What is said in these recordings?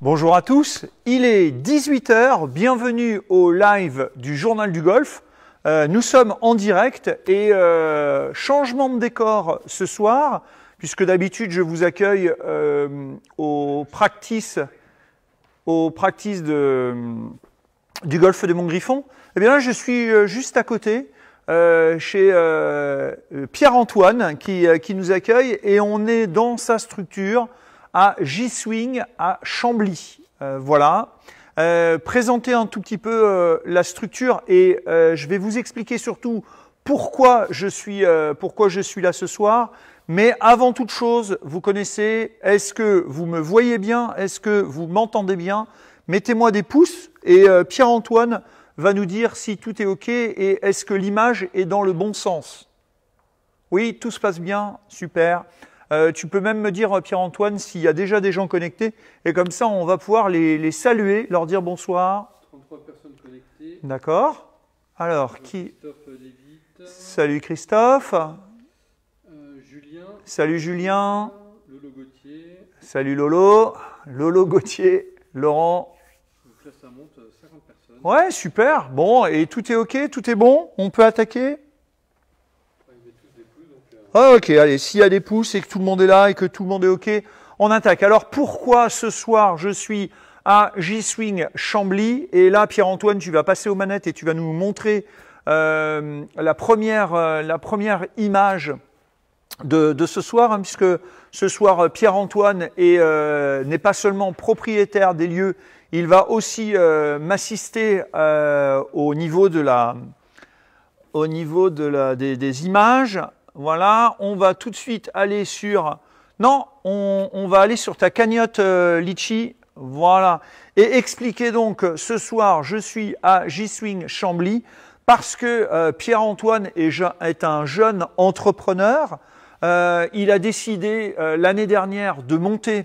Bonjour à tous, il est 18h, bienvenue au live du Journal du Golf. Euh, nous sommes en direct et euh, changement de décor ce soir, puisque d'habitude je vous accueille aux euh, au practice, au de, du golf de Montgriffon. Eh bien là je suis juste à côté. chez Pierre-Antoine qui, nous accueille et on est dans sa structure à J-Swing à Chambly. Euh, voilà. Euh, présentez un tout petit peu euh, la structure et je vais vous expliquer surtout pourquoi je suis pourquoi je suis là ce soir. Mais avant toute chose, vous connaissez, est-ce que vous me voyez bien Est-ce que vous m'entendez bien Mettez-moi des pouces et Pierre-Antoine va nous dire si tout est OK et est-ce que l'image est dans le bon sens. Oui, tout se passe bien, super. Euh, tu peux même me dire, Pierre-Antoine, s'il y a déjà des gens connectés. Et comme ça, on va pouvoir les, saluer, leur dire bonsoir. 33 personnes connectées. D'accord. Alors, euh, qui Christophe Lévite. Salut Christophe. Euh, Julien. Salut Julien. Lolo Gauthier. Salut Lolo. Lolo Gauthier. Laurent. Donc là, ça monte 50 personnes. Ouais, super. Bon, et tout est OK Tout est bon On peut attaquer ah, ok, allez, s'il y a des pouces et que tout le monde est là et que tout le monde est ok, on attaque. Alors pourquoi ce soir je suis à J-Swing Chambly et là Pierre-Antoine, tu vas passer aux manettes et tu vas nous montrer euh, la, première, euh, la première image de, ce soir, hein, puisque ce soir euh, Pierre-Antoine n'est pas seulement propriétaire des lieux, il va aussi m'assister au niveau de la, au niveau de la, des images. Voilà, on va tout de suite aller sur... Non, on, va aller sur ta cagnotte euh, Litchi. Voilà. Et expliquer donc, euh, ce soir, je suis à J-Swing Chambly parce que euh, Pierre-Antoine est, un jeune entrepreneur. il a décidé l'année dernière de monter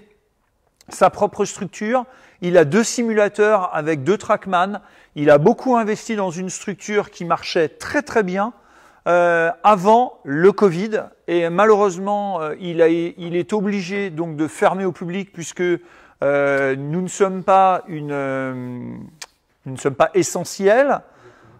sa propre structure. Il a deux simulateurs avec deux trackman. Il a beaucoup investi dans une structure qui marchait très très bien. Euh, avant le Covid et malheureusement euh, il, il, est obligé donc de fermer au public puisque euh, nous ne sommes pas une, nous ne sommes pas essentiels.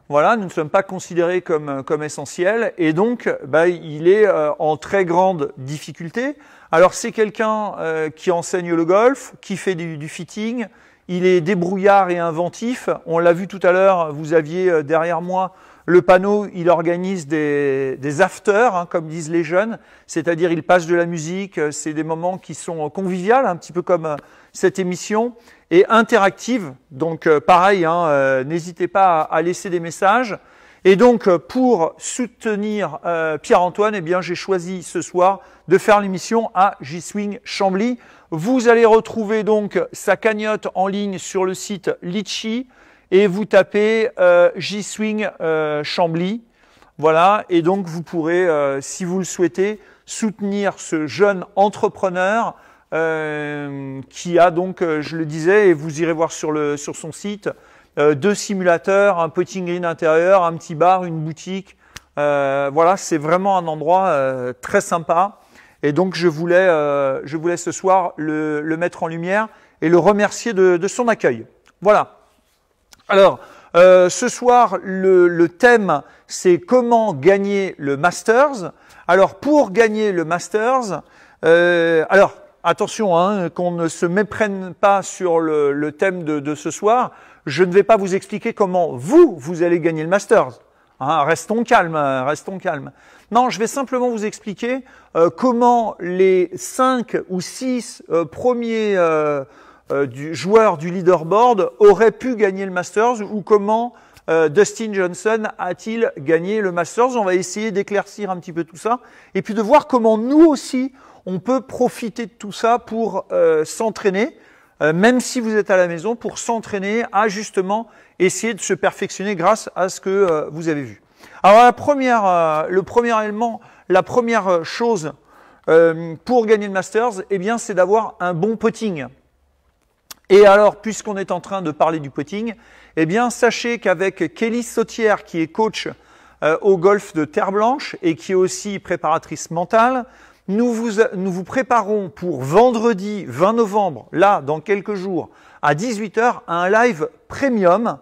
Voilà, nous ne sommes pas considérés comme, comme essentiels et donc bah, il est en très grande difficulté. Alors c'est quelqu'un qui enseigne le golf, qui fait du fitting, il est débrouillard et inventif. On l'a vu tout à l'heure, vous aviez derrière moi le panneau, il organise des, afters, hein, comme disent les jeunes, c'est-à-dire il passe de la musique, euh, c'est des moments qui sont euh, conviviaux, un petit peu comme euh, cette émission, et interactive. Donc pareil, hein, n'hésitez pas à laisser des messages. Et donc, pour soutenir Pierre-Antoine, eh bien, j'ai choisi ce soir de faire l'émission à J-Swing Chambly. Vous allez retrouver donc sa cagnotte en ligne sur le site Litchi et vous tapez euh, J-Swing euh, Chambly. Voilà, et donc vous pourrez, euh, si vous le souhaitez, soutenir ce jeune entrepreneur qui a donc, je le disais, et vous irez voir sur, le, sur son site, deux simulateurs, un petit green intérieur, un petit bar, une boutique. voilà, c'est vraiment un endroit très sympa. Et donc je voulais, je voulais ce soir le, le, mettre en lumière et le remercier de, de son accueil. Voilà. Alors, euh, ce soir, le, thème, c'est comment gagner le Masters. Alors, pour gagner le Masters, euh, alors, attention, hein, qu'on ne se méprenne pas sur le, thème de, ce soir, je ne vais pas vous expliquer comment vous, vous allez gagner le Masters. Hein, restons calmes, restons calmes. Non, je vais simplement vous expliquer euh, comment les cinq ou six premiers... Euh, du joueur du leaderboard aurait pu gagner le Masters ou comment euh, Dustin Johnson a-t-il gagné le Masters On va essayer d'éclaircir un petit peu tout ça et puis de voir comment nous aussi on peut profiter de tout ça pour euh, s'entraîner, même si vous êtes à la maison, pour s'entraîner à justement essayer de se perfectionner grâce à ce que vous avez vu. Alors la première, le premier élément, la première chose pour gagner le Masters, eh bien c'est d'avoir un bon potting. Et alors, puisqu'on est en train de parler du putting, eh bien, sachez qu'avec Kelly Sautière, qui est coach euh, au golf de Terre Blanche et qui est aussi préparatrice mentale, nous vous, nous vous préparons pour vendredi 20 novembre, là, dans quelques jours, à 18h, un live premium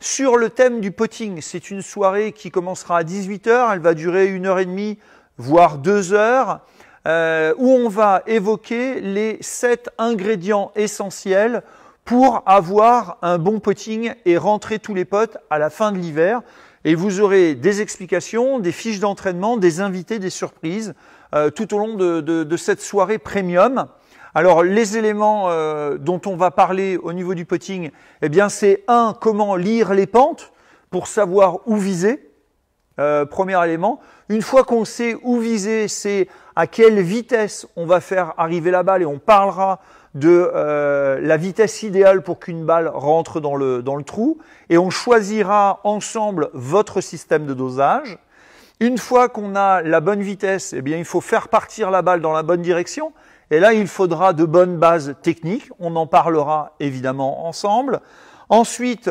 sur le thème du potting. C'est une soirée qui commencera à 18h, elle va durer une heure et demie, voire deux heures euh, où on va évoquer les sept ingrédients essentiels pour avoir un bon potting et rentrer tous les potes à la fin de l'hiver. Et vous aurez des explications, des fiches d'entraînement, des invités, des surprises euh, tout au long de, de, de, cette soirée premium. Alors les éléments euh, dont on va parler au niveau du potting, eh bien c'est un comment lire les pentes pour savoir où viser. Euh, premier élément. Une fois qu'on sait où viser, c'est à quelle vitesse on va faire arriver la balle et on parlera de euh, la vitesse idéale pour qu'une balle rentre dans le, dans le trou et on choisira ensemble votre système de dosage. Une fois qu'on a la bonne vitesse, eh bien, il faut faire partir la balle dans la bonne direction. Et là, il faudra de bonnes bases techniques. On en parlera évidemment ensemble. Ensuite,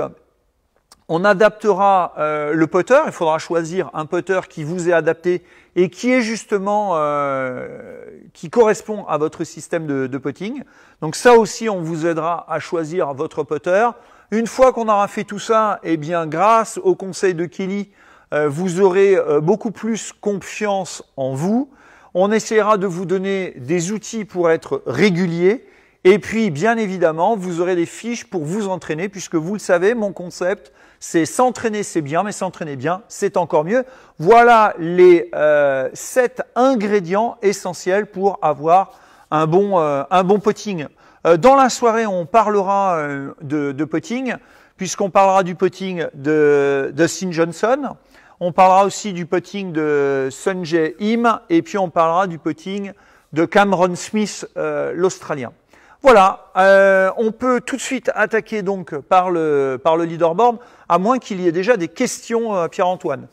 on adaptera euh, le putter, il faudra choisir un putter qui vous est adapté et qui est justement euh, qui correspond à votre système de, de, putting. Donc ça aussi, on vous aidera à choisir votre putter. Une fois qu'on aura fait tout ça, eh bien grâce au conseil de Kelly, euh, vous aurez beaucoup plus confiance en vous. On essaiera de vous donner des outils pour être régulier. Et puis, bien évidemment, vous aurez des fiches pour vous entraîner, puisque vous le savez, mon concept, c'est s'entraîner, c'est bien, mais s'entraîner bien, c'est encore mieux. Voilà les euh, sept ingrédients essentiels pour avoir un bon, euh, un bon euh, dans la soirée, on parlera euh, de, de, puisqu'on parlera du potting de, de Johnson. On parlera aussi du potting de Sunjay Im et puis on parlera du potting de Cameron Smith, l'Australien. Voilà, euh, on peut tout de suite attaquer donc par le, par le leaderboard, à moins qu'il y ait déjà des questions, euh, Pierre-Antoine.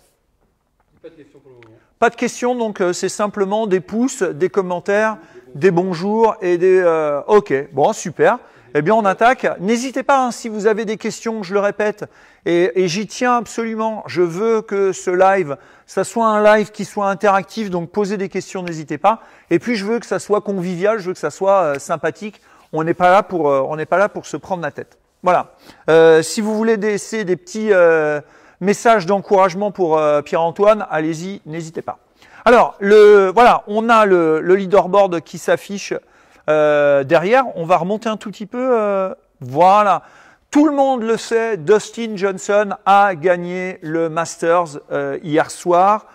Pas de questions donc euh, c'est simplement des pouces, des commentaires, des bonjours et des... ok, bon, super. Eh bien, on attaque. N'hésitez pas, hein, si vous avez des questions, je le répète, et, et j'y tiens absolument. Je veux que ce live, ça soit un live qui soit interactif, donc posez des questions, n'hésitez pas. Et puis, je veux que ça soit convivial, je veux que ça soit sympathique. On n'est pas là pour, euh, on n'est pas là pour se prendre la tête. Voilà. Euh, si vous voulez laisser des petits euh, messages d'encouragement pour Pierre-Antoine, allez-y, n'hésitez pas. Alors, le, voilà, on a le, le leaderboard qui s'affiche derrière. On va remonter un tout petit peu. voilà. Tout le monde le sait, Dustin Johnson a gagné le Masters hier soir.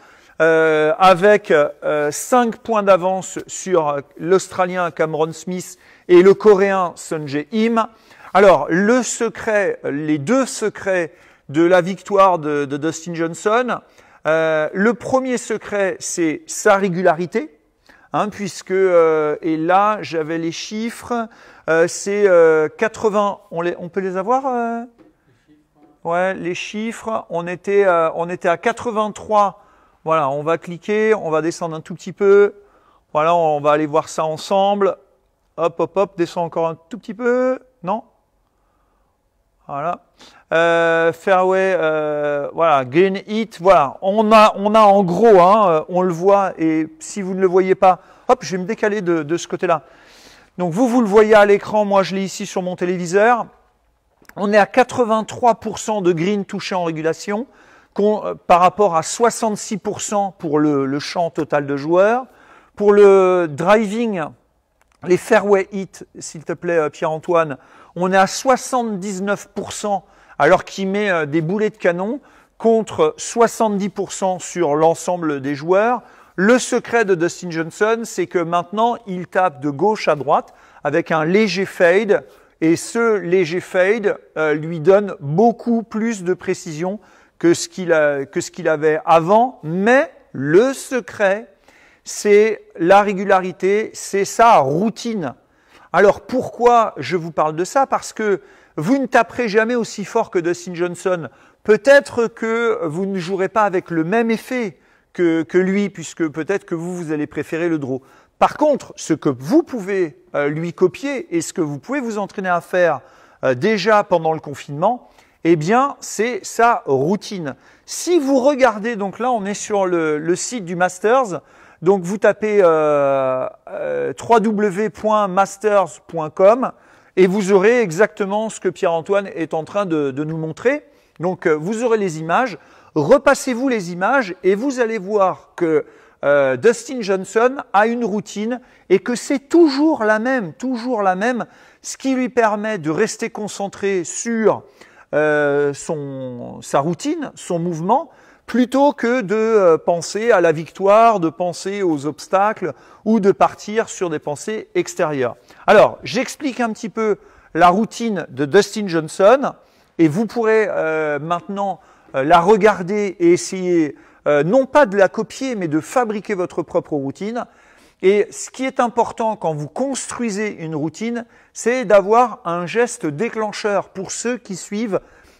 Euh, avec euh, 5 points d'avance sur euh, l'Australien Cameron Smith et le Coréen jae Im. Alors, le secret, les deux secrets de la victoire de, de Dustin Johnson, euh, le premier secret, c'est sa régularité. Hein, puisque euh, et là j'avais les chiffres, euh, c'est 80. On, les, on peut les avoir Ouais, les chiffres. On était on était à 83 voilà, on va cliquer, on va descendre un tout petit peu. Voilà, on va aller voir ça ensemble. Hop, hop, hop, descend encore un tout petit peu. Non Voilà. Euh, fairway, euh, voilà, green Heat. Voilà, on a, en gros, hein, euh, on le voit. Et si vous ne le voyez pas, hop, je vais me décaler de, de ce côté-là. Donc vous, vous le voyez à l'écran, moi je l'ai ici sur mon téléviseur. On est à 83% de green touché en régulation. Euh, par rapport à 66% pour le, champ total de joueurs. Pour le driving, les fairway hits, s'il te plaît euh, Pierre-Antoine, on est à 79% alors qu'il met euh, des boulets de canon contre 70% sur l'ensemble des joueurs. Le secret de Dustin Johnson, c'est que maintenant, il tape de gauche à droite avec un léger fade et ce léger fade lui donne beaucoup plus de précision que ce qu'il avait avant, mais le secret, c'est la régularité, c'est sa routine. Alors pourquoi je vous parle de ça Parce que vous ne taperez jamais aussi fort que Dustin Johnson. Peut-être que vous ne jouerez pas avec le même effet que, que lui, puisque peut-être que vous, vous allez préférer le draw. Par contre, ce que vous pouvez euh, lui copier et ce que vous pouvez vous entraîner à faire euh, déjà pendant le confinement, eh bien, c'est sa routine. Si vous regardez, donc là, on est sur le, site du Masters. Donc, vous tapez euh, euh, www.masters.com et vous aurez exactement ce que Pierre-Antoine est en train de, nous montrer. Donc, euh, vous aurez les images. Repassez-vous les images et vous allez voir que Dustin Johnson a une routine et que c'est toujours la même, toujours la même, ce qui lui permet de rester concentré sur euh, sa routine, son mouvement, plutôt que de euh, penser à la victoire, de penser aux obstacles ou de partir sur des pensées extérieures. Alors, j'explique un petit peu la routine de Dustin Johnson et vous pourrez euh, maintenant la regarder et essayer non pas de la copier mais de fabriquer votre propre routine et ce qui est important quand vous construisez une routine, c'est d'avoir un geste déclencheur pour ceux qui suivent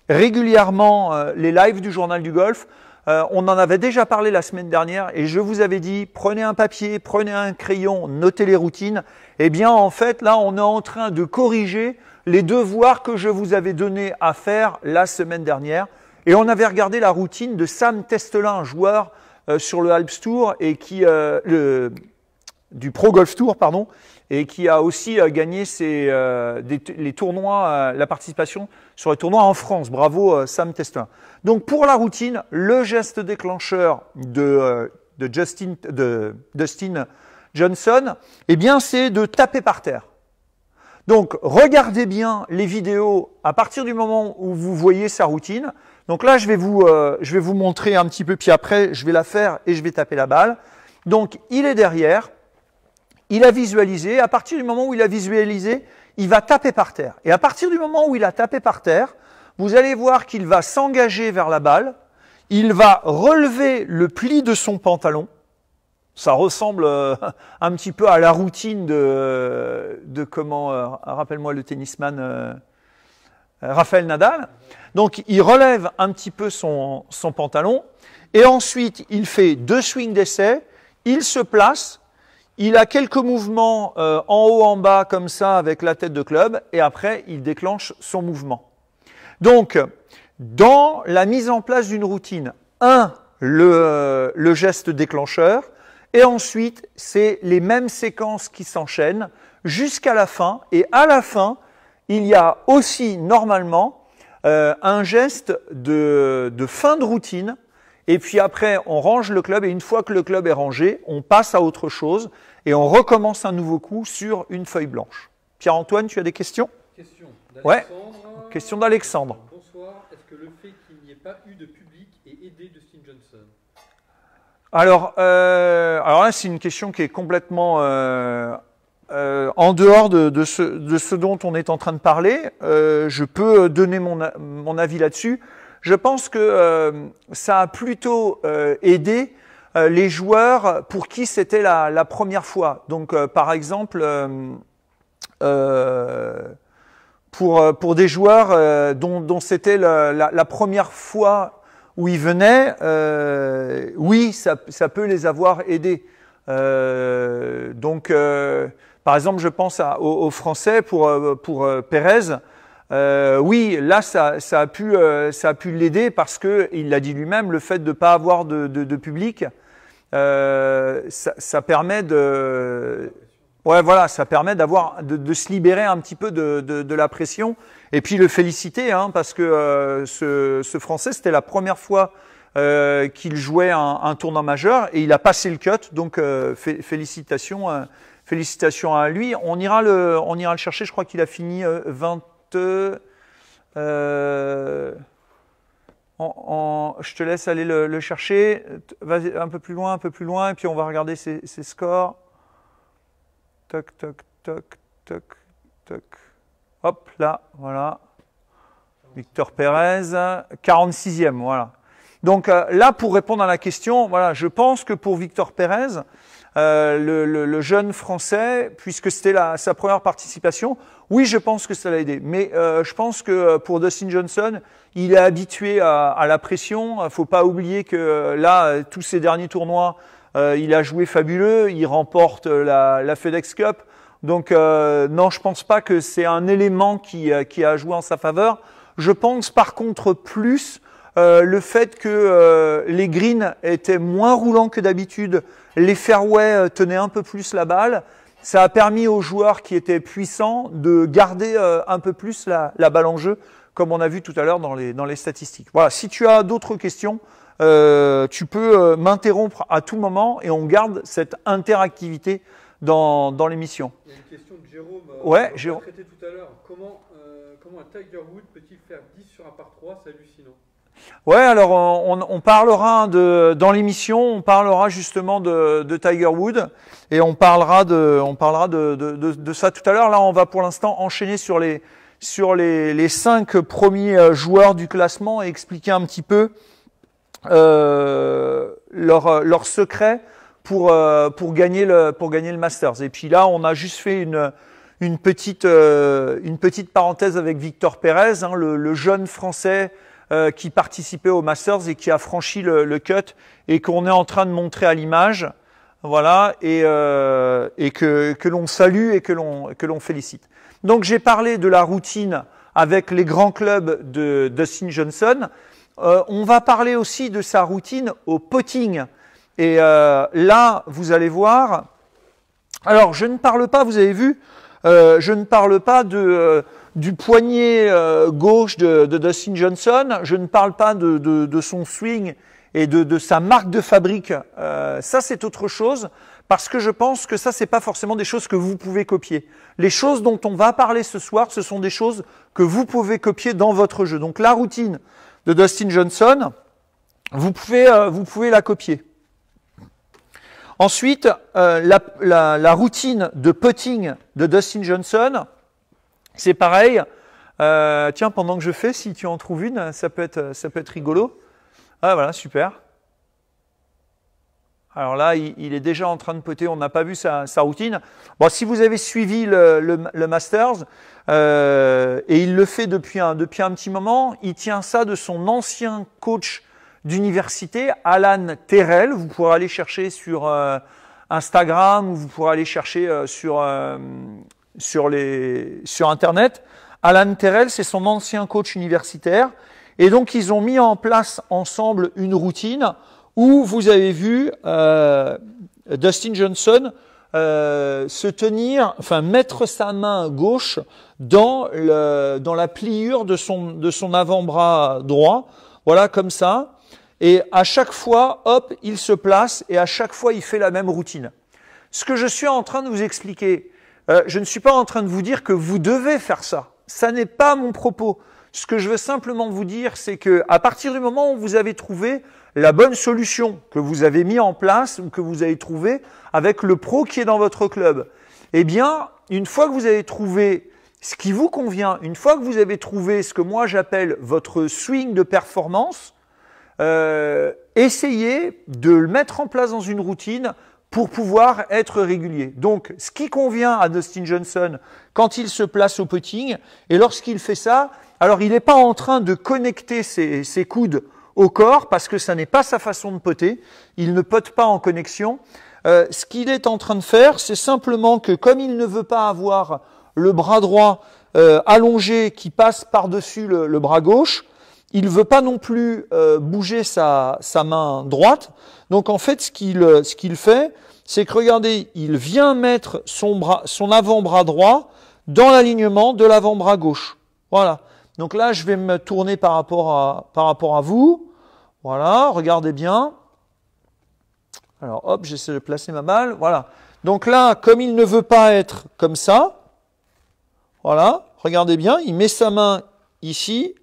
régulièrement euh, les lives du journal du golf. Euh, on en avait déjà parlé la semaine dernière et je vous avais dit prenez un papier, prenez un crayon, notez les routines. Eh bien en fait là on est en train de corriger les devoirs que je vous avais donnés à faire la semaine dernière. Et on avait regardé la routine de Sam Testelin, un joueur euh, sur le Alps Tour et qui le du Pro Golf Tour, pardon, et qui a aussi euh, gagné euh, les tournois, euh, la participation sur les tournois en France. Bravo Sam Testin. Donc pour la routine, le geste déclencheur de, Justin, Dustin Johnson, eh bien c'est de taper par terre. Donc regardez bien les vidéos à partir du moment où vous voyez sa routine. Donc là, je vais vous, je vais vous montrer un petit peu, puis après, je vais la faire et je vais taper la balle. Donc il est derrière il a visualisé, à partir du moment où il a visualisé, il va taper par terre. Et à partir du moment où il a tapé par terre, vous allez voir qu'il va s'engager vers la balle, il va relever le pli de son pantalon, ça ressemble euh, un petit peu à la routine de, de comment, euh, rappelle-moi le tennisman euh, Raphaël Nadal. Donc il relève un petit peu son, son pantalon et ensuite il fait deux swings d'essai, il se place il a quelques mouvements euh, en haut, en bas, comme ça, avec la tête de club, et après, il déclenche son mouvement. Donc, dans la mise en place d'une routine, un, le, euh, geste déclencheur, et ensuite, c'est les mêmes séquences qui s'enchaînent jusqu'à la fin, et à la fin, il y a aussi normalement euh, un geste de fin de routine et puis après, on range le club et une fois que le club est rangé, on passe à autre chose et on recommence un nouveau coup sur une feuille blanche. Pierre-Antoine, tu as des questions Question d'Alexandre. Ouais. Question d'Alexandre. Bonsoir. Est-ce que le fait qu'il n'y ait pas eu de public est aidé Dustin Johnson alors, euh, alors là, c'est une question qui est complètement euh, euh, en dehors de, ce, dont on est en train de parler. je peux donner mon, mon avis là-dessus je pense que euh, ça a plutôt euh, aidé euh, les joueurs pour qui c'était la, première fois. Donc, par exemple, pour, des joueurs dont, c'était la, première fois où ils venaient, oui, ça, peut les avoir aidés. donc, par exemple, je pense aux, Français pour, pour Pérez. Euh, oui, là, ça, a pu, euh, ça a pu l'aider parce que il l'a dit lui-même, le fait de ne pas avoir de, public, euh, ça, permet de, ouais, voilà, ça permet d'avoir, de, se libérer un petit peu de, la pression. Et puis le féliciter, hein, parce que ce, Français, c'était la première fois qu'il jouait un, un, tournant majeur et il a passé le cut. Donc félicitations, félicitations à lui. On ira le, on ira le chercher. Je crois qu'il a fini 20 euh, je te laisse aller le, chercher. Vas-y un peu plus loin, un peu plus loin, et puis on va regarder ses, scores. Toc, toc, toc, toc, toc. Hop, là, voilà. Victor Pérez, 46e, voilà. Donc euh, là, pour répondre à la question, voilà, je pense que pour Victor Pérez, euh, le, le, jeune français, puisque c'était sa première participation. Oui, je pense que ça l'a aidé. Mais euh, je pense que euh, pour Dustin Johnson, il est habitué à, à la pression. Faut pas oublier que là, tous ces derniers tournois, il a joué fabuleux. Il remporte la, la FedEx Cup. Donc non, je pense pas que c'est un élément qui, qui a joué en sa faveur. Je pense par contre plus le fait que les greens étaient moins roulants que d'habitude les fairways euh, tenaient un peu plus la balle. Ça a permis aux joueurs qui étaient puissants de garder euh, un peu plus la, balle en jeu, comme on a vu tout à l'heure dans les, statistiques. Voilà, si tu as d'autres questions, euh, tu peux m'interrompre à tout moment et on garde cette interactivité dans, l'émission. Il y a une question de Jérôme. Ouais, Jérôme. tout à l'heure. Comment, comment un Tiger Wood peut-il faire 10 sur un par 3 C'est hallucinant. Ouais, alors on, on, parlera de dans l'émission, on parlera justement de, de, Tiger Woods et on parlera de on parlera de, de, de ça tout à l'heure. Là, on va pour l'instant enchaîner sur les sur les, les cinq premiers euh, joueurs du classement et expliquer un petit peu euh, leur euh, leur secret pour euh, pour gagner le pour gagner le Masters. Et puis là, on a juste fait une une petite une petite parenthèse avec Victor Perez, hein, le, le, jeune français euh, qui participait au Masters et qui a franchi le, cut et qu'on est en train de montrer à l'image. Voilà, et, euh, et que, que l'on salue et que l'on félicite. Donc j'ai parlé de la routine avec les grands clubs de Dustin Johnson. Euh, on va parler aussi de sa routine au potting. Et euh, là, vous allez voir. Alors, je ne parle pas, vous avez vu, euh, je ne parle pas de, euh, du poignet euh, gauche de, Dustin Johnson, je ne parle pas de, son swing et de, sa marque de fabrique. Euh, ça, c'est autre chose parce que je pense que ça, c'est pas forcément des choses que vous pouvez copier. Les choses dont on va parler ce soir, ce sont des choses que vous pouvez copier dans votre jeu. Donc la routine de Dustin Johnson, vous pouvez, euh, vous pouvez la copier. Ensuite, la, la, routine de putting de Dustin Johnson, c'est pareil. Euh, tiens, pendant que je fais, si tu en trouves une, ça peut être, ça peut être rigolo. Ah voilà, super. Alors là, il, est déjà en train de poter, on n'a pas vu sa, routine. Bon, si vous avez suivi le, Masters, euh, et il le fait depuis un, depuis un petit moment, il tient ça de son ancien coach d'université, Alan Terrell. Vous pourrez aller chercher sur euh, Instagram ou vous pourrez aller chercher sur, sur, les, sur Internet. Alan Terrell, c'est son ancien coach universitaire. Et donc, ils ont mis en place ensemble une routine où vous avez vu euh, Dustin Johnson euh, se tenir, enfin mettre sa main gauche dans, le, dans la pliure de son, de son avant-bras droit, voilà comme ça. Et à chaque fois, hop, il se place et à chaque fois, il fait la même routine. Ce que je suis en train de vous expliquer, euh, je ne suis pas en train de vous dire que vous devez faire ça. Ça n'est pas mon propos. Ce que je veux simplement vous dire, c'est que à partir du moment où vous avez trouvé la bonne solution que vous avez mis en place ou que vous avez trouvé avec le pro qui est dans votre club, eh bien, une fois que vous avez trouvé ce qui vous convient, une fois que vous avez trouvé ce que moi j'appelle votre swing de performance, euh, essayez de le mettre en place dans une routine pour pouvoir être régulier. Donc, ce qui convient à Dustin Johnson quand il se place au putting, et lorsqu'il fait ça, alors il n'est pas en train de connecter ses, coudes au corps, parce que ça n'est pas sa façon de poter, il ne pote pas en connexion. Euh, ce qu'il est en train de faire, c'est simplement que comme il ne veut pas avoir le bras droit euh, allongé qui passe par-dessus le bras gauche, il ne veut pas non plus euh, bouger sa, main droite. Donc en fait, euh, ce qu'il fait, c'est que regardez, il vient mettre son avant-bras droit dans l'alignement de l'avant-bras gauche. Voilà. Donc là, je vais me tourner par rapport à par rapport à vous. Voilà, regardez bien. Alors hop, j'essaie de placer ma balle. Voilà. Donc là, comme il ne veut pas être comme ça, voilà, regardez bien, il met sa main ici,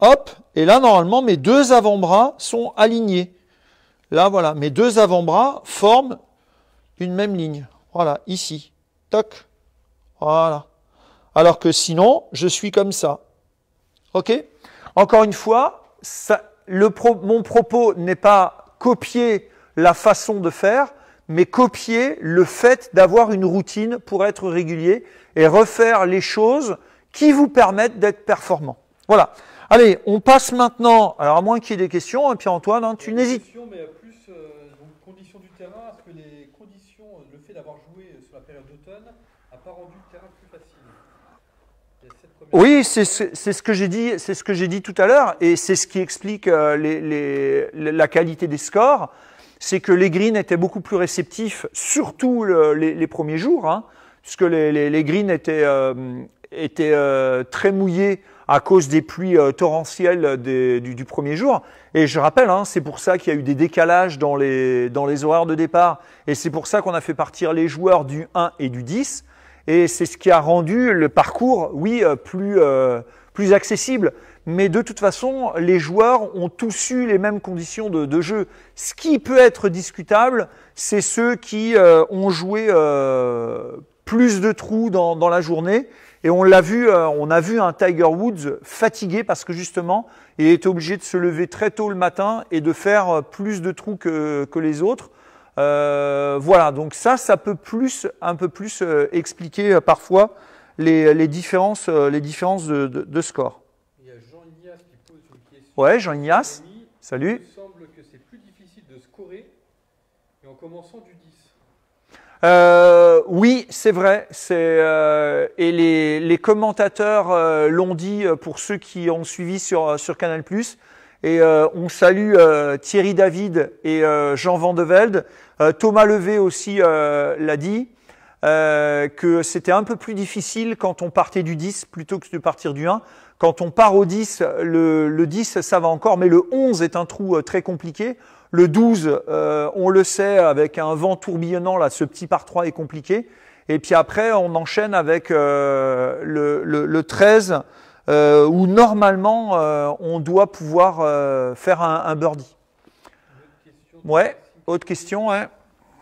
hop, et là, normalement, mes deux avant-bras sont alignés. Là, voilà, mes deux avant-bras forment une même ligne. Voilà, ici. Toc. Voilà. Alors que sinon, je suis comme ça. OK Encore une fois, ça, le mon propos n'est pas copier la façon de faire, mais copier le fait d'avoir une routine pour être régulier et refaire les choses qui vous permettent d'être performant. Voilà. Allez, on passe maintenant, alors à moins qu'il y ait des questions, hein, pierre Antoine, hein, tu n'hésites. mais euh, plus euh, conditions du terrain, que les conditions, euh, le fait d'avoir joué sur la période d'automne, pas rendu le terrain plus facile oui, c'est ce, que j'ai dit, c'est ce que j'ai dit tout à l'heure, et c'est ce qui explique la qualité des scores, c'est que les greens étaient beaucoup plus réceptifs, surtout les, premiers jours, hein, puisque les, greens étaient, étaient très mouillés à cause des pluies euh, torrentielles euh, du, premier jour. Et je rappelle, hein, c'est pour ça qu'il y a eu des décalages dans les, horaires de départ. Et c'est pour ça qu'on a fait partir les joueurs du 1 et du 10. Et c'est ce qui a rendu le parcours, oui, euh, plus, accessible. Mais de toute façon, les joueurs ont tous eu les mêmes conditions de, jeu. Ce qui peut être discutable, c'est ceux qui ont joué plus de trous dans la journée et on l'a vu, euh, on a vu un Tiger Woods fatigué parce que justement, il était obligé de se lever très tôt le matin et de faire euh, plus de trous que, les autres. Euh, voilà, donc ça, ça peut plus, un peu plus expliquer parfois les, différences, les différences de, score. Il y a Jean Ignace qui pose une question. Ouais, Jean Ignace. Salut. Il semble que c'est plus difficile de scorer en commençant du euh, oui, c'est vrai. C'est euh, et les, commentateurs euh, l'ont dit pour ceux qui ont suivi sur sur Canal+. Et on salue Thierry David et Jean Van de Velde. Thomas Levé aussi l'a dit que c'était un peu plus difficile quand on partait du 10 plutôt que de partir du 1. Quand on part au 10, le, le 10 ça va encore, mais le 11 est un trou très compliqué. Le 12, euh, on le sait, avec un vent tourbillonnant, là, ce petit par 3 est compliqué. Et puis après, on enchaîne avec euh, le, le, 13, euh, où normalement, on doit pouvoir faire un, birdie. Ouais, autre question. Hein.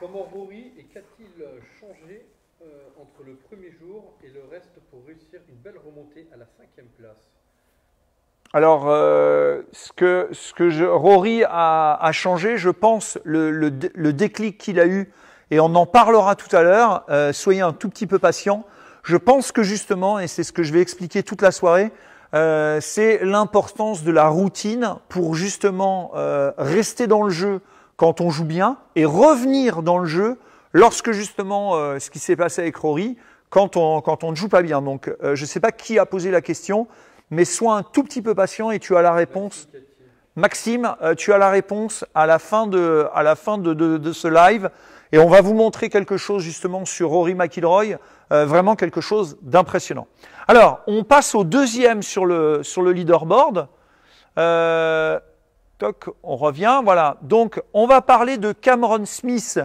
Comment Rory et qu'a-t-il changé entre le premier jour et le reste pour réussir une belle remontée à la cinquième place alors, euh, ce que, Rory a, changé, je pense, le, déclic qu'il a eu, et on en parlera tout à l'heure, euh, soyez un tout petit peu patient. Je pense que justement, et c'est ce que je vais expliquer toute la soirée, euh, c'est l'importance de la routine pour justement rester dans le jeu quand on joue bien et revenir dans le jeu lorsque justement ce qui s'est passé avec Rory, quand on quand on ne joue pas bien. Donc, je ne sais pas qui a posé la question, mais sois un tout petit peu patient et tu as la réponse. Maxime, euh, tu as la réponse à la fin de, à la fin de, de, ce live. Et on va vous montrer quelque chose justement sur Rory McIlroy, euh, vraiment quelque chose d'impressionnant. Alors, on passe au deuxième sur le, sur le leaderboard. Euh, toc, on revient, voilà. Donc, on va parler de Cameron Smith,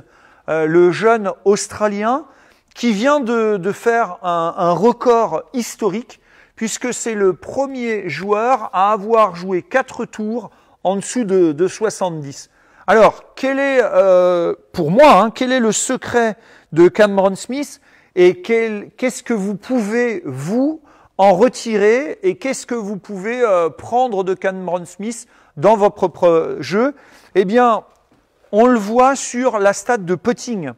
le jeune Australien, qui vient de, de faire un record historique puisque c'est le premier joueur à avoir joué 4 tours en dessous de, 70. Alors, quel est, euh, pour moi, hein, quel est le secret de Cameron Smith et qu'est-ce que vous pouvez, vous, en retirer et qu'est-ce que vous pouvez euh, prendre de Cameron Smith dans vos propres jeux Eh bien, on le voit sur la stade de putting.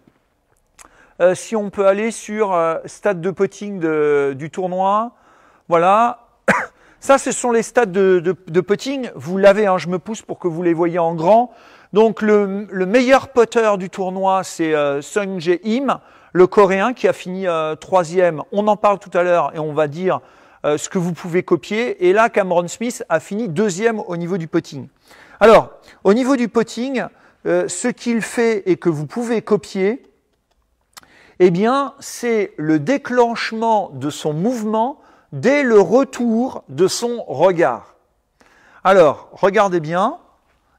Euh, si on peut aller sur stade de putting du tournoi, voilà. Ça, ce sont les stades de, de, putting. Vous l'avez, hein, je me pousse pour que vous les voyez en grand. Donc, le, meilleur putter du tournoi, c'est euh, Sung Jae Im, le Coréen qui a fini euh, troisième. On en parle tout à l'heure et on va dire euh, ce que vous pouvez copier. Et là, Cameron Smith a fini deuxième au niveau du putting. Alors, au niveau du putting, euh, ce qu'il fait et que vous pouvez copier, eh bien, c'est le déclenchement de son mouvement dès le retour de son regard. Alors, regardez bien,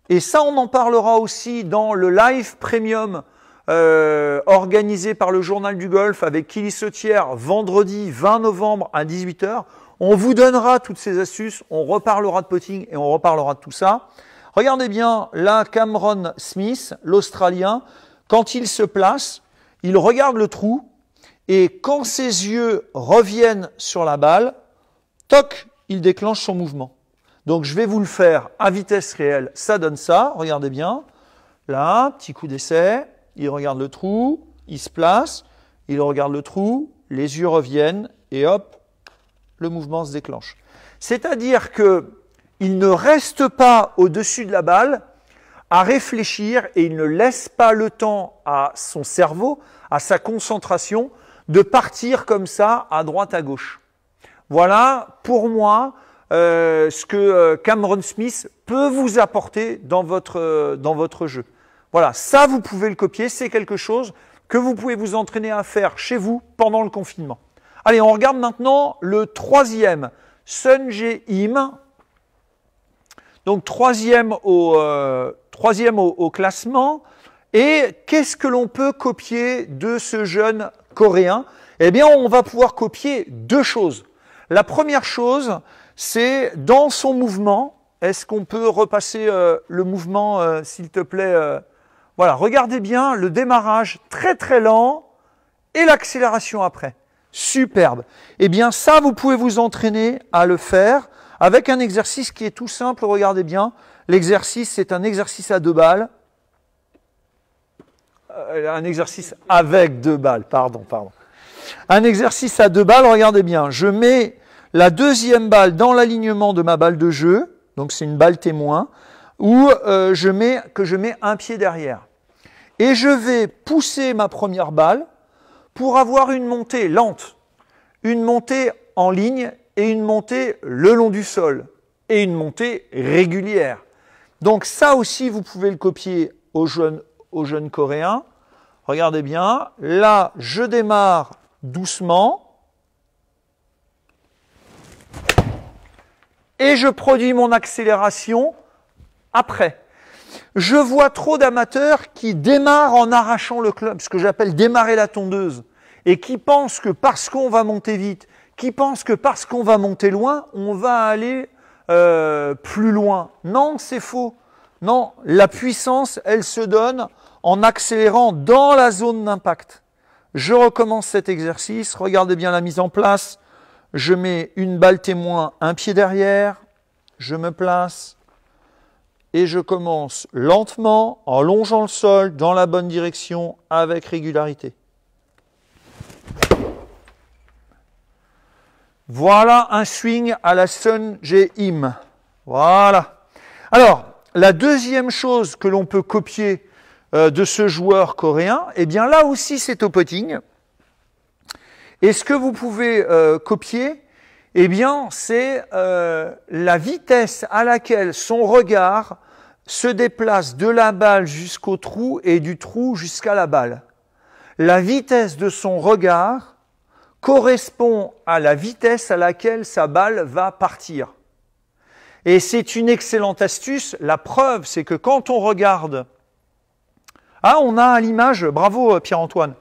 et ça on en parlera aussi dans le live premium euh, organisé par le Journal du Golf avec Kili Sautière vendredi 20 novembre à 18h. On vous donnera toutes ces astuces, on reparlera de potting et on reparlera de tout ça. Regardez bien là Cameron Smith, l'Australien, quand il se place, il regarde le trou, et quand ses yeux reviennent sur la balle, toc, il déclenche son mouvement. Donc je vais vous le faire à vitesse réelle, ça donne ça, regardez bien. Là, petit coup d'essai, il regarde le trou, il se place, il regarde le trou, les yeux reviennent et hop, le mouvement se déclenche. C'est-à-dire que il ne reste pas au-dessus de la balle à réfléchir et il ne laisse pas le temps à son cerveau, à sa concentration, de partir comme ça à droite à gauche. Voilà pour moi euh, ce que euh, Cameron Smith peut vous apporter dans votre, euh, dans votre jeu. Voilà, ça vous pouvez le copier, c'est quelque chose que vous pouvez vous entraîner à faire chez vous pendant le confinement. Allez, on regarde maintenant le troisième, Sun Im. Donc troisième au, au classement. Et qu'est-ce que l'on peut copier de ce jeune coréen, eh bien, on va pouvoir copier deux choses. La première chose, c'est dans son mouvement, est-ce qu'on peut repasser euh, le mouvement, euh, s'il te plaît euh, Voilà, regardez bien le démarrage très très lent et l'accélération après. Superbe. Eh bien, ça, vous pouvez vous entraîner à le faire avec un exercice qui est tout simple. Regardez bien. L'exercice, c'est un exercice à deux balles. Euh, un exercice avec deux balles, pardon, pardon. Un exercice à deux balles, regardez bien. Je mets la deuxième balle dans l'alignement de ma balle de jeu, donc c'est une balle témoin, où euh, je mets, que je mets un pied derrière. Et je vais pousser ma première balle pour avoir une montée lente, une montée en ligne et une montée le long du sol et une montée régulière. Donc ça aussi, vous pouvez le copier au jeunes aux jeunes coréens. Regardez bien, là, je démarre doucement. Et je produis mon accélération après. Je vois trop d'amateurs qui démarrent en arrachant le club, ce que j'appelle démarrer la tondeuse, et qui pensent que parce qu'on va monter vite, qui pensent que parce qu'on va monter loin, on va aller euh, plus loin. Non, c'est faux. Non, la puissance, elle se donne en accélérant dans la zone d'impact. Je recommence cet exercice, regardez bien la mise en place. Je mets une balle témoin, un pied derrière, je me place et je commence lentement en longeant le sol dans la bonne direction avec régularité. Voilà un swing à la Sun Im. Voilà. Alors, la deuxième chose que l'on peut copier euh, de ce joueur coréen, eh bien là aussi c'est au poting. Et ce que vous pouvez euh, copier, eh bien c'est euh, la vitesse à laquelle son regard se déplace de la balle jusqu'au trou et du trou jusqu'à la balle. La vitesse de son regard correspond à la vitesse à laquelle sa balle va partir. Et c'est une excellente astuce. La preuve, c'est que quand on regarde, ah, on a l'image, bravo euh, Pierre-Antoine,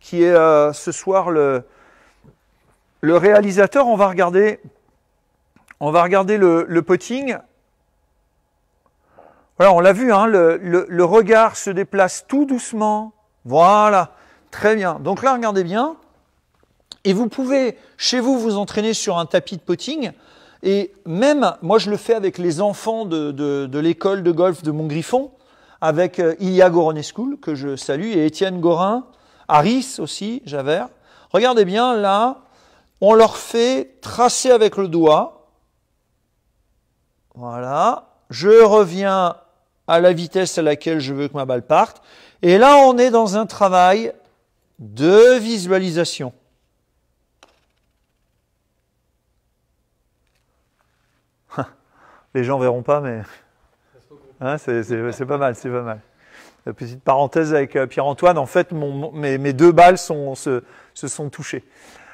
qui est euh, ce soir le, réalisateur. On va regarder, on va regarder le, potting. Voilà, on l'a vu, hein, le, le, regard se déplace tout doucement. Voilà, très bien. Donc là, regardez bien. Et vous pouvez, chez vous, vous entraîner sur un tapis de potting et même, moi je le fais avec les enfants de, de l'école de golf de Montgriffon, avec euh, Ilia School que je salue, et Étienne Gorin, Harris aussi, Javert. Regardez bien, là, on leur fait tracer avec le doigt. Voilà. Je reviens à la vitesse à laquelle je veux que ma balle parte. Et là, on est dans un travail de visualisation. Les gens verront pas, mais hein, c'est pas mal, c'est pas mal. La petite parenthèse avec euh, Pierre-Antoine, en fait, mes, deux balles sont, se, sont touchées.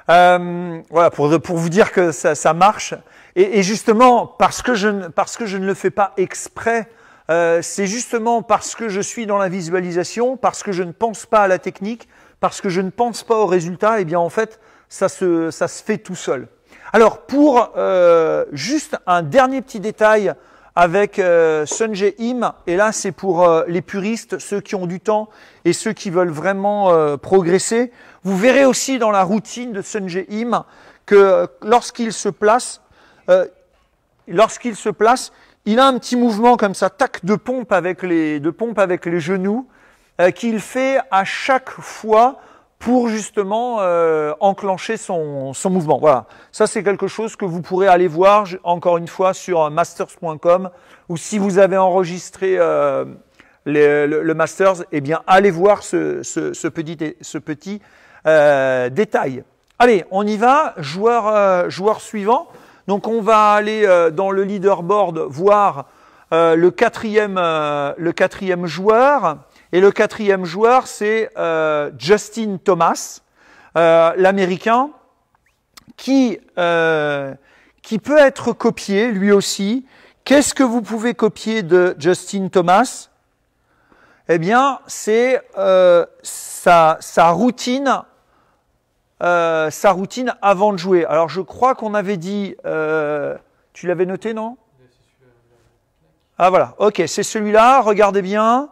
Euh, voilà, pour, vous dire que ça, marche. Et, justement, parce que, je, parce que je ne le fais pas exprès, euh, c'est justement parce que je suis dans la visualisation, parce que je ne pense pas à la technique, parce que je ne pense pas au résultat, et eh bien en fait, ça ça se fait tout seul. Alors pour euh, juste un dernier petit détail avec euh, Im, et là c'est pour euh, les puristes, ceux qui ont du temps et ceux qui veulent vraiment euh, progresser. Vous verrez aussi dans la routine de Sunjay Im que lorsqu'il se place, lorsqu'il se place, il a un petit mouvement comme ça, tac de pompe avec les, de pompe avec les genoux, qu'il fait à chaque fois pour justement euh, enclencher son, son, mouvement. Voilà, ça c'est quelque chose que vous pourrez aller voir encore une fois sur euh, masters.com ou si vous avez enregistré euh, le, masters, eh bien allez voir ce, ce, petit, ce petit détail. Allez, on y va, joueur, joueur suivant. Donc on va aller dans le leaderboard voir le, quatrième, le quatrième joueur. Et le quatrième joueur, c'est euh, Justin Thomas, euh, l'Américain, qui, euh, qui peut être copié lui aussi. Qu'est-ce que vous pouvez copier de Justin Thomas Eh bien, c'est sa, sa, routine. sa routine avant de jouer. Alors je crois qu'on avait dit, tu l'avais noté, non Ah voilà, ok, c'est celui-là, regardez bien.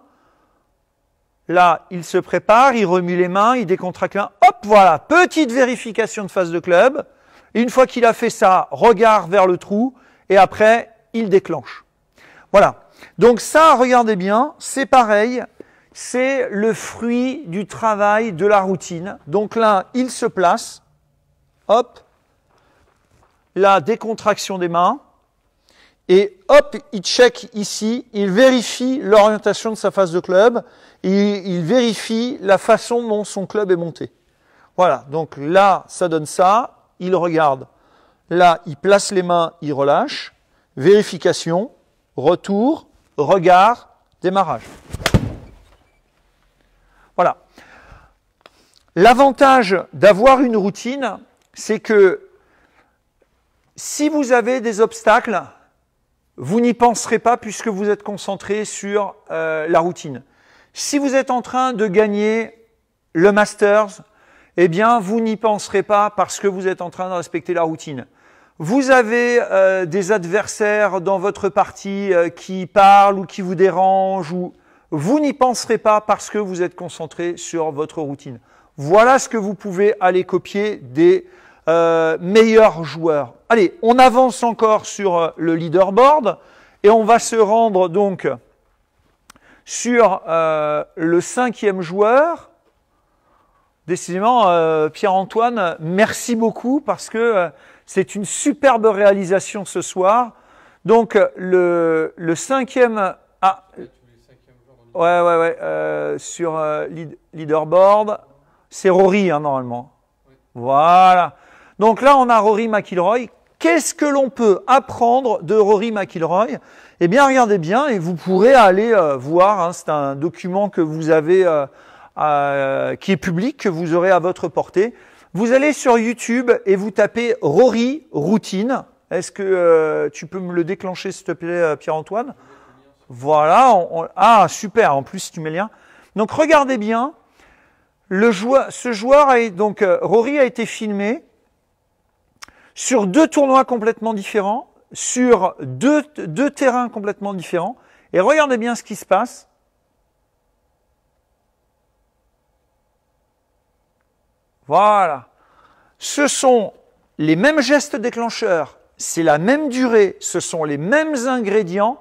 Là, il se prépare, il remue les mains, il décontracte les Hop, voilà, petite vérification de phase de club. une fois qu'il a fait ça, regarde vers le trou, et après, il déclenche. Voilà. Donc ça, regardez bien, c'est pareil, c'est le fruit du travail, de la routine. Donc là, il se place, hop, la décontraction des mains, et hop, il check ici, il vérifie l'orientation de sa phase de club, il vérifie la façon dont son club est monté. Voilà, donc là, ça donne ça, il regarde. Là, il place les mains, il relâche, vérification, retour, regard, démarrage. Voilà. L'avantage d'avoir une routine, c'est que si vous avez des obstacles, vous n'y penserez pas puisque vous êtes concentré sur euh, la routine. Si vous êtes en train de gagner le Masters, eh bien, vous n'y penserez pas parce que vous êtes en train de respecter la routine. Vous avez euh, des adversaires dans votre partie euh, qui parlent ou qui vous dérangent ou vous n'y penserez pas parce que vous êtes concentré sur votre routine. Voilà ce que vous pouvez aller copier des euh, meilleur joueur. Allez, on avance encore sur euh, le leaderboard et on va se rendre donc sur euh, le cinquième joueur. Décidément, euh, Pierre-Antoine, merci beaucoup parce que c'est une superbe réalisation ce soir. Donc, le, le cinquième... Ah, Ouais, ouais, ouais. sur leaderboard, c'est Rory, hein, normalement. Voilà. Donc là, on a Rory McIlroy. Qu'est-ce que l'on peut apprendre de Rory McIlroy Eh bien, regardez bien et vous pourrez aller euh, voir. Hein, c'est un document que vous avez, euh, qui est public, que vous aurez à votre portée. Vous allez sur YouTube et vous tapez Rory routine. Est-ce que euh, tu peux me le déclencher, s'il te plaît, Pierre-Antoine Voilà. Ah, super. En plus, tu mets le lien. Donc, regardez bien. Le joueur, ce joueur, donc Rory a été filmé sur deux tournois complètement différents, sur deux, deux terrains complètement différents. Et regardez bien ce qui se passe. Voilà. Ce sont les mêmes gestes déclencheurs, c'est la même durée, ce sont les mêmes ingrédients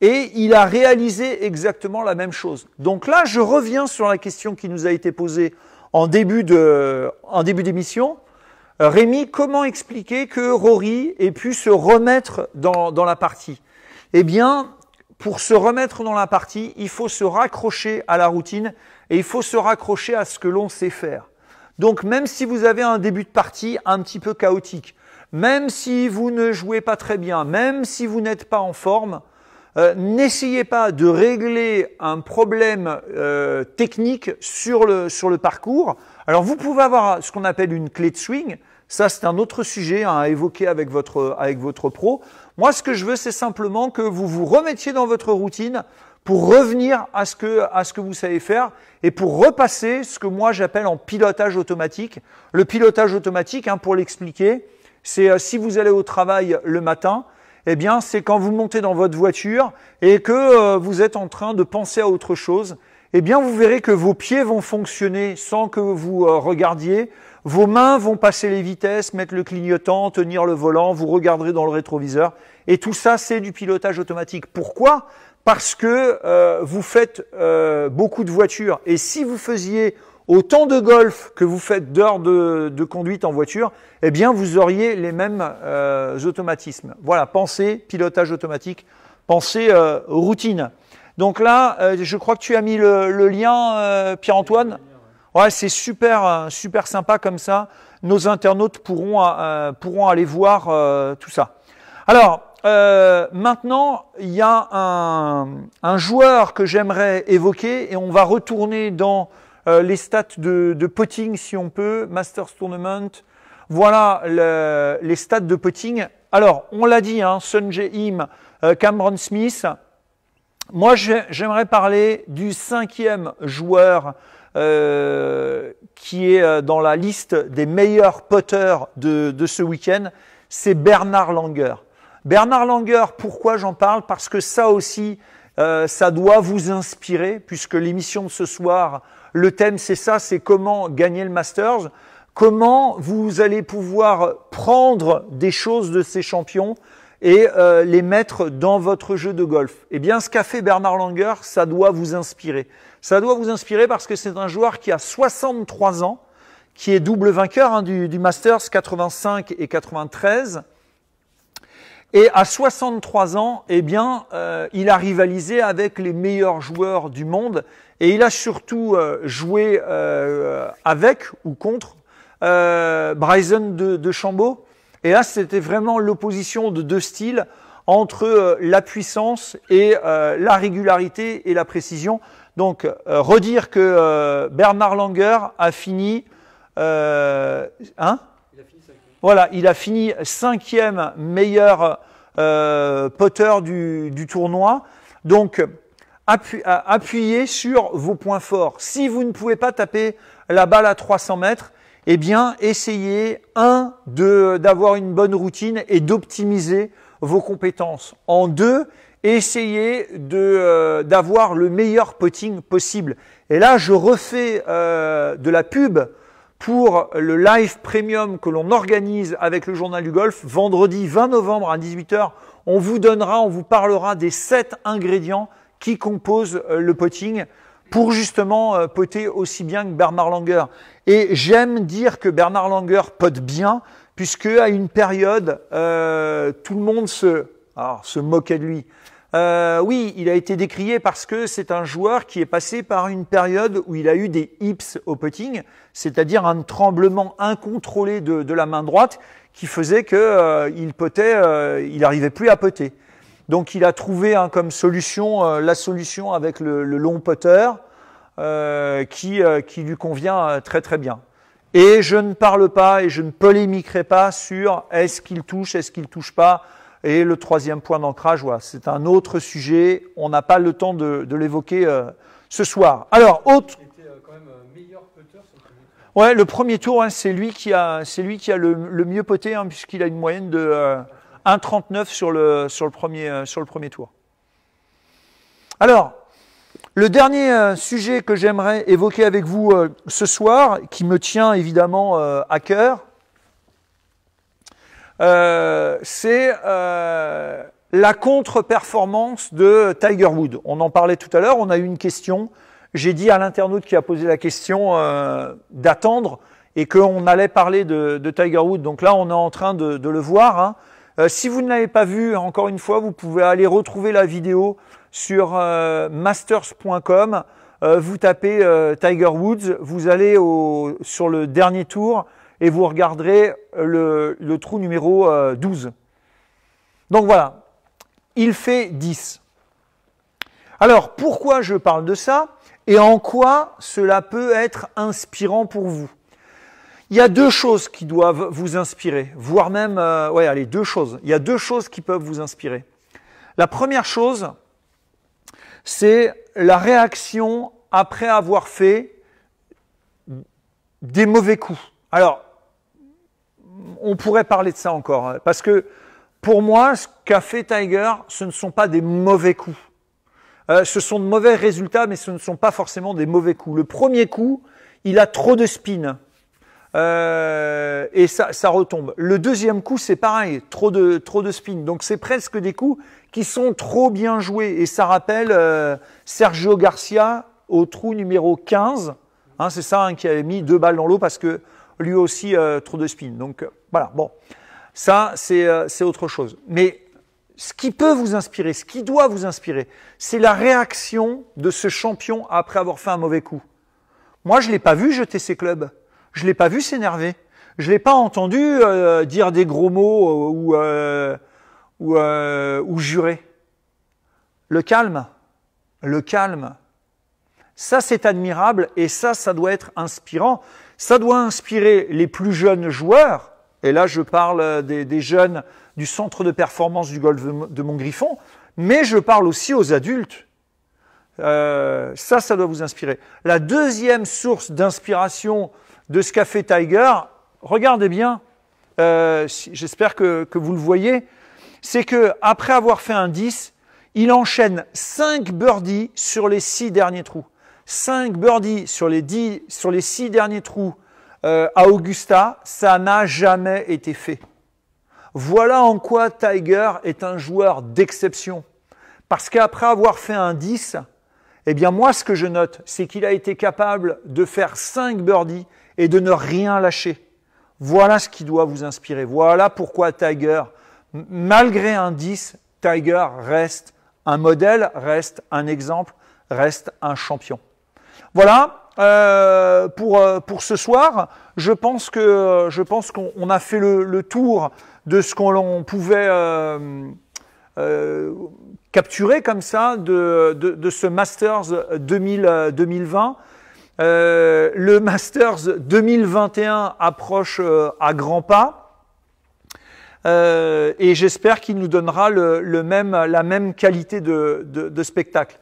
et il a réalisé exactement la même chose. Donc là, je reviens sur la question qui nous a été posée en début d'émission. Euh, Rémi, comment expliquer que Rory ait pu se remettre dans, la partie Eh bien, pour se remettre dans la partie, il faut se raccrocher à la routine et il faut se raccrocher à ce que l'on sait faire. Donc même si vous avez un début de partie un petit peu chaotique, même si vous ne jouez pas très bien, même si vous n'êtes pas en forme, euh, n'essayez pas de régler un problème euh, technique sur le, sur le parcours. Alors vous pouvez avoir ce qu'on appelle une clé de swing, ça, c'est un autre sujet hein, à évoquer avec votre, avec votre pro. Moi, ce que je veux, c'est simplement que vous vous remettiez dans votre routine pour revenir à ce que, à ce que vous savez faire et pour repasser ce que moi j'appelle en pilotage automatique. Le pilotage automatique, hein, pour l'expliquer, c'est euh, si vous allez au travail le matin, eh bien, c'est quand vous montez dans votre voiture et que euh, vous êtes en train de penser à autre chose, eh bien, vous verrez que vos pieds vont fonctionner sans que vous euh, regardiez, vos mains vont passer les vitesses, mettre le clignotant, tenir le volant, vous regarderez dans le rétroviseur. Et tout ça, c'est du pilotage automatique. Pourquoi Parce que euh, vous faites euh, beaucoup de voitures. Et si vous faisiez autant de golf que vous faites d'heures de, conduite en voiture, eh bien, vous auriez les mêmes euh, automatismes. Voilà, pensez pilotage automatique, pensez routine. Donc là, je crois que tu as mis le lien, Pierre-Antoine c'est super, euh, super sympa comme ça. Nos internautes pourront, euh, euh, pourront aller voir tout ça. Alors, maintenant, il y a un, joueur que j'aimerais évoquer et on va retourner dans les stats de, potting si on peut, Masters Tournament. Voilà les stats de potting. Alors, on l'a dit, hein, Im, Cameron Smith. Moi, j'aimerais parler du cinquième joueur euh, qui est euh, dans la liste des meilleurs poteurs de, ce week-end, c'est Bernard Langer. Bernard Langer, pourquoi j'en parle Parce que ça aussi, euh, ça doit vous inspirer, puisque l'émission de ce soir, le thème c'est ça, c'est comment gagner le Masters, comment vous allez pouvoir prendre des choses de ces champions et les mettre dans votre jeu de golf. Eh bien, ce qu'a fait Bernard Langer, ça doit vous inspirer. Ça doit vous inspirer parce que c'est un joueur qui a 63 ans, qui est double vainqueur hein, du, du Masters 85 et 93. Et à 63 ans, eh bien, euh, il a rivalisé avec les meilleurs joueurs du monde et il a surtout euh, joué euh, avec ou contre Bryson de, de, Et là, c'était vraiment l'opposition de deux styles entre la puissance et la régularité et la précision. Donc, euh, redire que euh, Bernard Langer a fini. Euh, hein voilà, il a fini cinquième meilleur euh, poteur du, tournoi. Donc, appuyez sur vos points forts. Si vous ne pouvez pas taper la balle à 300 mètres, eh bien, essayez, un, d'avoir une bonne routine et d'optimiser vos compétences. En deux, et essayer euh, d'avoir le meilleur potting possible. Et là, je refais euh, de la pub pour le live premium que l'on organise avec le journal du golf vendredi 20 novembre à 18h. On vous donnera, on vous parlera des sept ingrédients qui composent euh, le potting pour justement poter aussi bien que Bernard Langer. Et j'aime dire que Bernard Langer pote bien puisque à une période, tout le monde se, se moquait de lui. Euh, oui, il a été décrié parce que c'est un joueur qui est passé par une période où il a eu des hips au putting, c'est-à-dire un tremblement incontrôlé de, la main droite qui faisait qu'il euh, il potait, euh, il n'arrivait plus à poter. Donc il a trouvé hein, comme solution euh, la solution avec le, long putter qui, qui lui convient très très bien. Et je ne parle pas et je ne polémiquerai pas sur est-ce qu'il touche, est-ce qu'il touche pas. Et le troisième point d'ancrage, c'est un autre sujet. On n'a pas le temps de, l'évoquer euh, ce soir. Alors, autre. Était, euh, quand même, euh, meilleur ouais, le premier tour, hein, c'est lui qui a, c'est lui qui a le, mieux poté, hein, puisqu'il a une moyenne de 1,39 sur le, sur le premier tour. Alors, le dernier sujet que j'aimerais évoquer avec vous ce soir, qui me tient évidemment à cœur, euh, c'est euh, la contre-performance de Tiger Wood. On en parlait tout à l'heure, on a eu une question. J'ai dit à l'internaute qui a posé la question euh, d'attendre et qu'on allait parler de, de, Tiger Wood. Donc là, on est en train de, de le voir. Hein. Euh, si vous ne l'avez pas vu, encore une fois, vous pouvez aller retrouver la vidéo sur euh, masters.com. vous tapez Tiger Woods, vous allez au, sur le dernier tour et vous regarderez le, trou numéro 12. Euh, Donc voilà, il fait 10. Alors pourquoi je parle de ça et en quoi cela peut être inspirant pour vous Il y a deux choses qui doivent vous inspirer, voire même, euh, ouais, allez, deux choses. Il y a deux choses qui peuvent vous inspirer. La première chose, c'est la réaction après avoir fait des mauvais coups. Alors, on pourrait parler de ça encore. Hein, parce que pour moi, ce qu'a fait Tiger, ce ne sont pas des mauvais coups. Euh, ce sont de mauvais résultats, mais ce ne sont pas forcément des mauvais coups. Le premier coup, il a trop de spin. Euh, et ça, retombe. Le deuxième coup, c'est pareil, trop de, trop de spin. Donc c'est presque des coups qui sont trop bien joués. Et ça rappelle euh, Sergio Garcia au trou numéro 15. Hein, c'est ça hein, qui avait mis deux balles dans l'eau parce que lui aussi euh, trop de spin. Donc euh, voilà, bon, ça euh, c'est autre chose. Mais ce qui peut vous inspirer, ce qui doit vous inspirer, c'est la réaction de ce champion après avoir fait un mauvais coup. Moi, je l'ai pas vu jeter ses clubs. Je l'ai pas vu s'énerver. Je l'ai pas entendu dire des gros mots ou, ou, ou jurer. Le calme, le calme, ça, c'est admirable et ça, ça doit être inspirant. Ça doit inspirer les plus jeunes joueurs, et là je parle euh, des, jeunes du centre de performance du golf de Montgriffon, mais je parle aussi aux adultes. Euh, ça, ça doit vous inspirer. La deuxième source d'inspiration de ce qu'a fait Tiger, regardez bien, euh, j'espère que, vous le voyez, c'est que après avoir fait un 10, il enchaîne 5 birdies sur les 6 derniers trous. 5 birdies sur les, 10, sur les 6 derniers trous euh, à Augusta, ça n'a jamais été fait. Voilà en quoi Tiger est un joueur d'exception. Parce qu'après avoir fait un 10, eh bien moi ce que je note, c'est qu'il a été capable de faire 5 birdies et de ne rien lâcher. Voilà ce qui doit vous inspirer. Voilà pourquoi Tiger, malgré un 10, Tiger reste un modèle, reste un exemple, reste un champion. Voilà. Euh, pour, euh, pour ce soir, je pense que euh, je pense qu'on a fait le, tour de ce qu'on pouvait capturer comme ça de, de, ce Masters 2000, 2020. le Masters 2021 approche à grands pas. et j'espère qu'il nous donnera le, même, la même qualité de spectacle.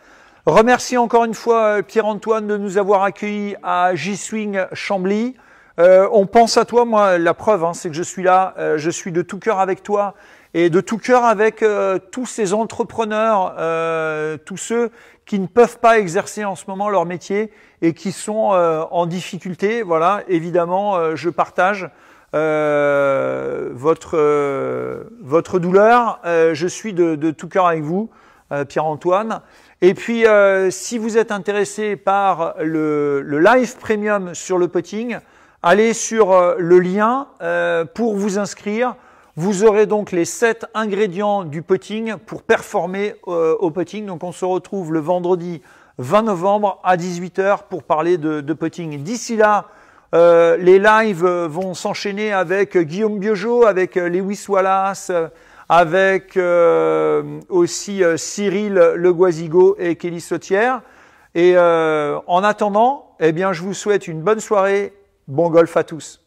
Remercie encore une fois euh, Pierre-Antoine de nous avoir accueillis à J-Swing Chambly. Euh, on pense à toi, moi, la preuve, hein, c'est que je suis là, euh, je suis de tout cœur avec toi et de tout cœur avec tous ces entrepreneurs, tous ceux qui ne peuvent pas exercer en ce moment leur métier et qui sont en difficulté. Voilà, évidemment, je partage votre, votre douleur. je suis de, de tout cœur avec vous, Pierre-Antoine. Et puis, euh, si vous êtes intéressé par le, live premium sur le putting, allez sur euh, le lien euh, pour vous inscrire. Vous aurez donc les 7 ingrédients du putting pour performer au putting. Donc, on se retrouve le vendredi 20 novembre à 18h pour parler de, de putting. D'ici là, les lives vont s'enchaîner avec Guillaume Biojo, avec Lewis Wallace, avec euh, aussi Cyril euh, Cyril Leguazigo et Kelly Sautière. Et euh, en attendant, eh bien, je vous souhaite une bonne soirée, bon golf à tous.